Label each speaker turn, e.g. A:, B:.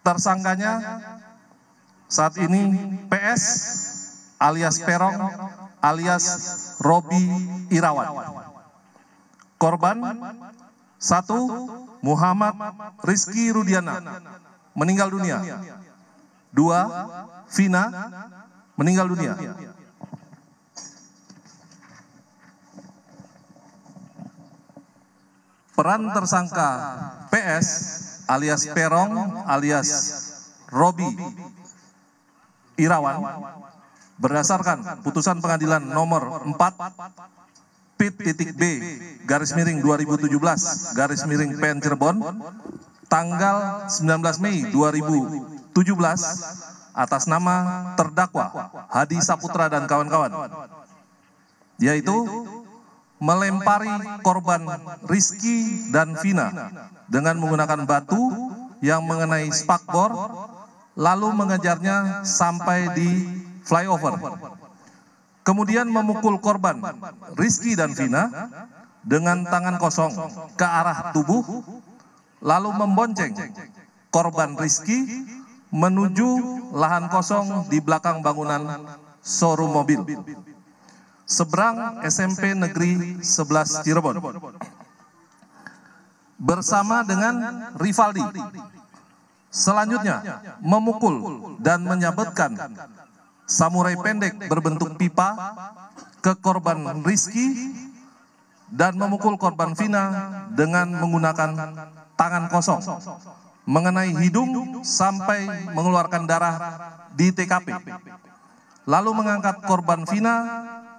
A: Tersangkanya saat ini PS alias Perong alias Robi Irawan. Korban satu Muhammad Rizky Rudiana meninggal dunia. Dua Vina meninggal dunia. peran tersangka PS alias Perong alias Robi Irawan berdasarkan putusan pengadilan nomor 4 Pit titik B garis miring 2017 garis miring PN Cirebon tanggal 19 Mei 2017 atas nama terdakwa Hadi Saputra dan kawan-kawan yaitu melempari korban Rizky dan Vina dengan menggunakan batu yang mengenai spakbor lalu mengejarnya sampai di flyover. Kemudian memukul korban Rizky dan Vina dengan tangan kosong ke arah tubuh lalu membonceng korban Rizky menuju lahan kosong di belakang bangunan showroom mobil seberang SMP Negeri 11 Cirebon bersama dengan Rivaldi. Selanjutnya, memukul dan menyabetkan samurai pendek berbentuk pipa ke korban Rizky dan memukul korban Vina dengan menggunakan tangan kosong mengenai hidung sampai mengeluarkan darah di TKP. Lalu mengangkat korban Vina